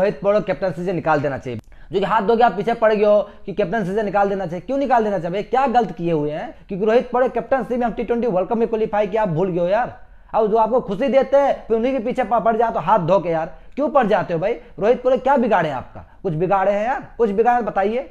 रोहित को कैप्टनसी से निकाल देना चाहिए जो कि हाथ धो के आप पीछे पड़ गए हो कि कैप्टनसी से निकाल देना चाहिए क्यों निकाल देना चाहिए क्या गलत किए हुए हैं क्योंकि रोहित पड़े कैप्टनसी में हम टी ट्वेंटी वर्ल्ड कप में क्वालिफाई किया आप भूल गए हो यार अब जो आपको खुशी देते हैं फिर उन्हीं के पीछे पड़ जाओ तो हाथ धो के यार क्यों पड़ जाते हो भाई रोहित कोहली क्या बिगाड़े आपका कुछ बिगाड़े हैं यार कुछ बिगाड़े बताइए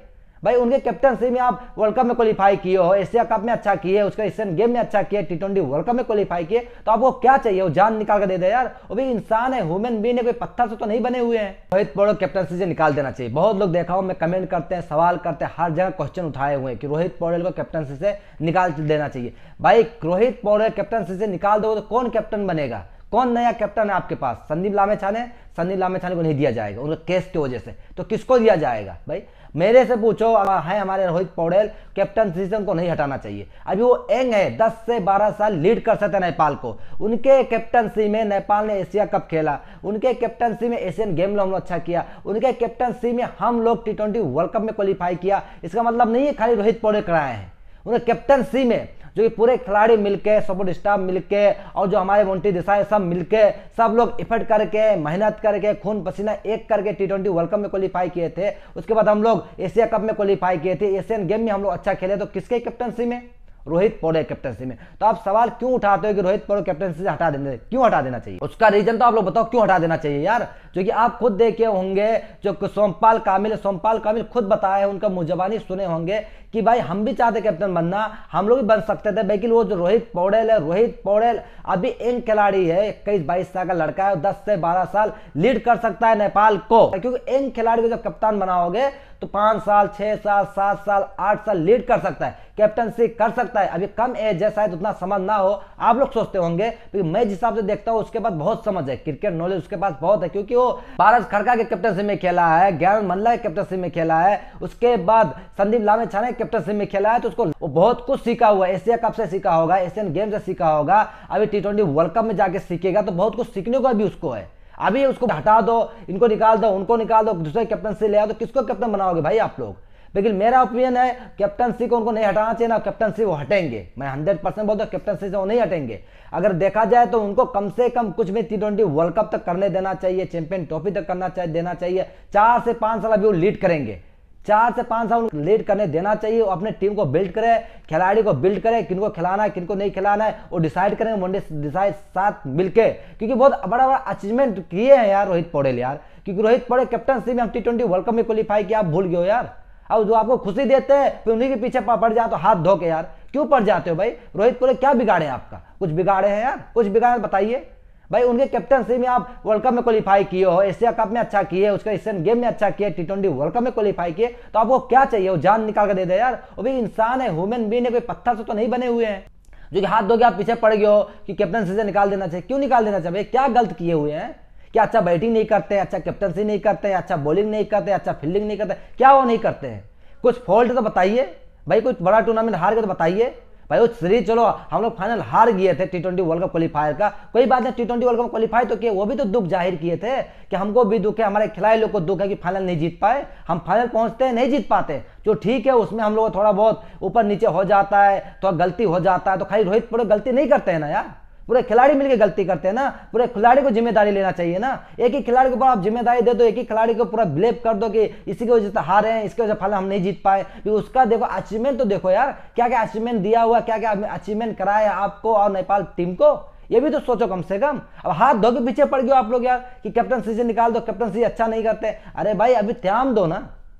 भाई उनके कैप्टनसी में आप वर्ल्ड कप में क्वालिफाई किए हो एशिया कप में अच्छा किए उसका एशियन गेम में अच्छा किए टी ट्वेंटी वर्ल्ड कप में क्वालिफाई किए तो आपको क्या चाहिए वो जान निकाल कर दे दे यार वो भी इंसान है ह्यूमन बीन है कोई पत्थर से तो नहीं बने हुए हैं रोहित तो कैप्टनशिप कैप्टनसी से निकाल देना चाहिए बहुत लोग देखा हो मैं कमेंट करते हैं सवाल करते हैं हर जगह क्वेश्चन उठाए हुए हैं कि रोहित पौड़ेल को कैप्टनसी से निकाल देना चाहिए भाई रोहित पौड़े कैप्टनसी से निकाल दो तो कौन कैप्टन बनेगा कौन नया कैप्टन है आपके पास संदीप लामेछाने संदीप लामेछाने को नहीं दिया जाएगा उनके केस की वजह से तो किसको दिया जाएगा भाई मेरे से पूछो है हमारे रोहित पौड़ेल कैप्टन सीजन को नहीं हटाना चाहिए अभी वो एंग है 10 से 12 साल लीड कर सकते हैं नेपाल को उनके कैप्टनसी में नेपाल ने एशिया कप खेला उनके कैप्टनसी में एशियन गेम अच्छा में हम लोग अच्छा किया उनके कैप्टनसी में हम लोग टी वर्ल्ड कप में क्वालिफाई किया इसका मतलब नहीं है खाली रोहित पौड़े कराए हैं उन्हें कैप्टनसी में जो कि पूरे खिलाड़ी मिलके सपोर्ट स्टाफ मिलके और जो हमारे मोन्टी देसाई सब मिलके सब लोग इफर्ट करके मेहनत करके खून पसीना एक करके टी ट्वेंटी वर्ल्ड कप में क्वालिफाई किए थे उसके बाद हम लोग एशिया कप में क्वालिफाई किए थे एशियन गेम में हम लोग अच्छा खेले तो किसके कैप्टनशिप में रोहित पौड़े कैप्टनसी में तो आप सवाल क्यों उठाते हो कि रोहित पौड़े कैप्टनसी से हटा देना क्यों हटा देना चाहिए उसका रीजन तो आप लोग बताओ क्यों हटा देना चाहिए यार जो कि आप खुद देखे होंगे जो सोमपाल कामिल सोमपाल कामिल खुद बताए उनका मुजबानी सुने होंगे कि भाई हम भी चाहते कैप्टन बनना हम लोग भी बन सकते थे लेकिन वो जो रोहित पौड़ेल है रोहित पौड़ेल अभी इन खिलाड़ी है इक्कीस बाईस साल का लड़का है दस से बारह साल लीड कर सकता है नेपाल को क्योंकि इन खिलाड़ी को जब कप्तान बनाओगे तो पांच साल छह साल सात साल आठ साल लीड कर सकता है कैप्टनसी कर सकता है अभी कम एज है शायद तो उतना समझ ना हो आप लोग सोचते होंगे मैं जिस हिसाब से देखता हूँ उसके पास बहुत समझ है क्रिकेट नॉलेज उसके पास बहुत है क्योंकि वो पारस खड़का के कैप्टनशिप में खेला है ज्ञान मल्ला के कैप्टनशिप में खेला है उसके बाद संदीप लामे छाने के कैप्टनशिप में खेला है तो उसको बहुत कुछ सीखा हुआ है एशिया कप से सीखा होगा एशियन गेम से सीखा होगा अभी टी ट्वेंटी वर्ल्ड कप में जाके सीखेगा तो बहुत कुछ सीखने को अभी उसको है अभी उसको हटा दो इनको निकाल दो उनको निकाल दो दूसरे कैप्टन से ले आओ तो किसको कैप्टन बनाओगे भाई आप लोग लेकिन मेरा ओपिनियन है कैप्टनसी को उनको नहीं हटाना चाहिए ना कैप्टनसी वो हटेंगे मैं हंड्रेड परसेंट बोलता हूँ कैप्टनसी से वो नहीं हटेंगे अगर देखा जाए तो उनको कम से कम कुछ भी टी ट्वेंटी वर्ल्ड कप तक करने देना चाहिए चैंपियन ट्रॉफी तक करना चाहिए देना चाहिए चार से पाँच साल अभी वो लीड करेंगे चार से पाँच साल लीड करने देना चाहिए वो अपने टीम को बिल्ड करे खिलाड़ी को बिल्ड करे किनको खिलाना है किनको नहीं खिलाना है वो डिसाइड करें वनडे डिसाइड साथ मिलके क्योंकि बहुत बड़ा बड़ा अचीवमेंट किए हैं यार रोहित पौड़ेल यार क्योंकि रोहित पौड़े कैप्टनसी में हम टी ट्वेंटी वर्ल्ड कप में क्वालिफाई किया आप भूल गए हो यार अब जो आपको खुशी देते हैं फिर उन्हीं के पीछे पड़ जाए तो हाथ धो के यार क्यों पड़ जाते हो भाई रोहित पूरे क्या बिगाड़े आपका कुछ बिगाड़े हैं यार कुछ बिगाड़े बताइए भाई उनके कैप्टनशिप में आप वर्ल्ड कप में क्वालिफाई किए हो एशिया कप में अच्छा किए उसका एशियन गेम में अच्छा किए टी ट्वेंटी वर्ल्ड कप में क्वालिफाई किए तो आपको क्या चाहिए वो जान निकाल कर दे दे यार वो भी इंसान है ह्यूमन बींग है कोई पत्थर से तो नहीं बने हुए हैं जो कि हाथ धो के आप पीछे पड़ गए हो कि कैप्टनशिप से निकाल देना चाहिए क्यों निकाल देना चाहिए क्या गलत किए हुए हैं कि अच्छा बैटिंग नहीं करते अच्छा कैप्टनसी नहीं करते अच्छा बॉलिंग नहीं करते अच्छा फील्डिंग नहीं करते क्या वो नहीं करते हैं कुछ फॉल्ट तो बताइए भाई कुछ बड़ा टूर्नामेंट हार गए तो बताइए भाई वो सीरीज चलो हम लोग फाइनल हार गए थे T twenty World Cup qualifier का कोई बात नहीं T twenty World Cup qualify तो किए वो भी तो दुख जाहिर किए थे कि हमको भी दुख है हमारे खिलाड़ी लोग को दुख है कि फाइनल नहीं जीत पाए हम फाइनल पहुंचते हैं नहीं जीत पाते जो ठीक है उसमें हम लोग थोड़ा बहुत ऊपर नीचे हो जाता है थोड़ा तो गलती हो जाता है तो खाली रोहित पूरे गलती नहीं करते हैं ना यार पूरे खिलाड़ी मिलकर गलती करते हैं ना पूरे खिलाड़ी को जिम्मेदारी लेना चाहिए ना एक ही खिलाड़ी को आप जिम्मेदारी दे दो एक ही खिलाड़ी को पूरा ब्लेम कर दो कि इसी की वजह से हारे हैं इसकी वजह से फला हम नहीं जीत पाए उसका देखो अचीवमेंट तो देखो यार क्या क्या अचीवमेंट दिया हुआ क्या क्या अचीवमेंट कराया आपको और नेपाल टीम को ये भी तो सोचो कम से कम अब हाथ धो के पीछे पड़ गयो आप लोग यार कि कैप्टन से निकाल दो कैप्टन सी अच्छा नहीं करते अरे भाई अभी त्याम दो ना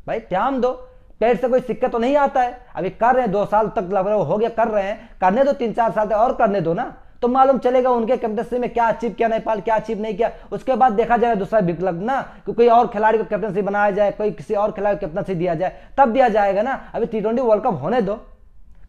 भाई त्याम दो पेट से कोई सिक्का तो नहीं आता है अभी कर रहे हैं दो साल तक लग रहा हो गया कर रहे हैं करने दो तीन चार साल तक और करने दो ना तो मालूम चलेगा उनके कैप्टनशिप में क्या अचीव किया नेपाल क्या अचीव नहीं किया उसके बाद देखा जाएगा दूसरा विकल्प ना कि कोई और खिलाड़ी को कैप्टनशिप बनाया जाए कोई किसी और खिलाड़ी को कैप्टनशिप दिया जाए तब दिया जाएगा ना अभी टी ट्वेंटी वर्ल्ड कप होने दो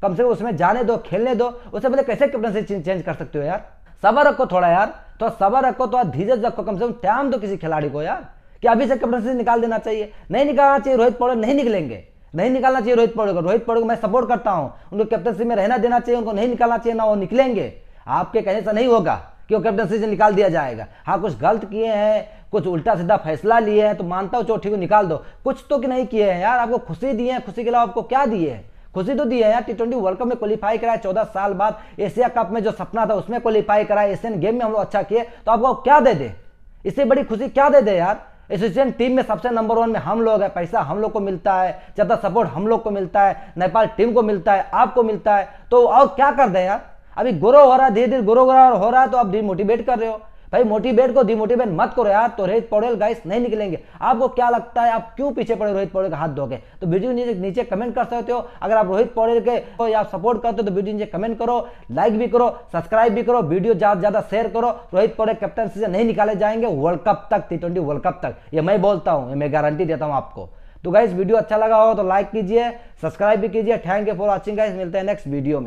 कम से कम उसमें जाने दो खेलने दो उससे पहले कैसे कैप्टनशिप चेंज कर सकते हो यार सबर रखो थोड़ा यार तो सबर रखो थोड़ा तो धीरज रखो कम से कम टाइम दो किसी खिलाड़ी को यार कि अभी से कैप्टनशिप निकाल देना चाहिए नहीं निकालना चाहिए रोहित पौड़े नहीं निकलेंगे नहीं निकालना चाहिए रोहित पौड़े को रोहित पौड़े को मैं सपोर्ट करता हूँ उनको कैप्टनशिप में रहना देना चाहिए उनको नहीं निकालना चाहिए ना वो निकलेंगे आपके कहने से नहीं होगा कि वो कैप्टनसी से निकाल दिया जाएगा हाँ कुछ गलत किए हैं कुछ उल्टा सीधा फैसला लिए हैं तो मानता हूँ चोटी को निकाल दो कुछ तो कि नहीं किए हैं यार आपको खुशी दिए हैं खुशी के अलावा आपको क्या दिए हैं खुशी तो दी है यार टी ट्वेंटी वर्ल्ड कप में क्वालिफाई कराया चौदह साल बाद एशिया कप में जो सपना था उसमें क्वालिफाई कराया एशियन गेम में हम लोग अच्छा किए तो आपको क्या दे दे इससे बड़ी खुशी क्या दे दे यार एसोसिएशन टीम में सबसे नंबर वन में हम लोग हैं पैसा हम लोग को मिलता है ज़्यादा सपोर्ट हम लोग को मिलता है नेपाल टीम को मिलता है आपको मिलता है तो और क्या कर दे यार अभी ग्रो हो रहा धीरे धीरे ग्रो हो रहा तो आप डिमोटिवेट कर रहे हो भाई मोटिवेट को डिमोटिवेट मत करो यार तो रोहित पौडेल गाइस नहीं निकलेंगे आपको क्या लगता है आप क्यों पीछे पड़े रोहित पौडेल का हाथ धोके तो वीडियो नीचे नीचे कमेंट कर सकते हो अगर आप रोहित पौडेल के तो आप सपोर्ट करते हो तो वीडियो नीचे कमेंट करो लाइक भी करो सब्सक्राइब भी करो वीडियो ज्यादा ज्यादा शेयर करो रोहित पौडेल कैप्टनसी से नहीं निकाले जाएंगे वर्ल्ड कप तक टी ट्वेंटी वर्ल्ड कप तक ये मैं बोलता हूँ मैं गारंटी देता हूँ आपको तो गाइस वीडियो अच्छा लगा हो तो लाइक कीजिए सब्सक्राइब भी कीजिए thank you for watching guys मिलते हैं नेक्स्ट वीडियो में